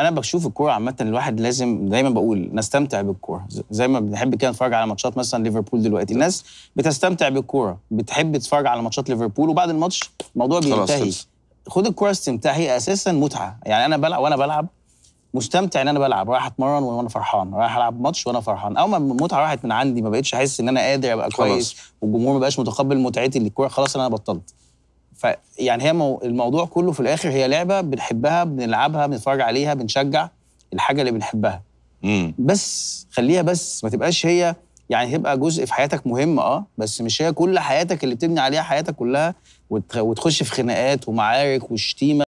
انا بشوف الكوره عامه الواحد لازم دايما بقول نستمتع بالكوره زي ما بنحب كده نتفرج على ماتشات مثلا ليفربول دلوقتي الناس بتستمتع بالكوره بتحب تتفرج على ماتشات ليفربول وبعد الماتش الموضوع بينتهي خد الكوره استمتاع هي اساسا متعه يعني انا بلعب وانا بلعب مستمتع ان انا بلعب رايح اتمرن وانا فرحان رايح العب ماتش وانا فرحان اول ما المتعه راحت من عندي ما بقتش احس ان انا قادر ابقى كويس والجمهور ما بقاش متقبل متعتي الكوره خلاص انا بطلت فيعني هي مو الموضوع كله في الاخر هي لعبه بنحبها بنلعبها بنتفرج عليها بنشجع الحاجه اللي بنحبها مم. بس خليها بس ما تبقاش هي يعني هيبقى جزء في حياتك مهم اه بس مش هي كل حياتك اللي بتبني عليها حياتك كلها وتخش في خناقات ومعارك وشتيمه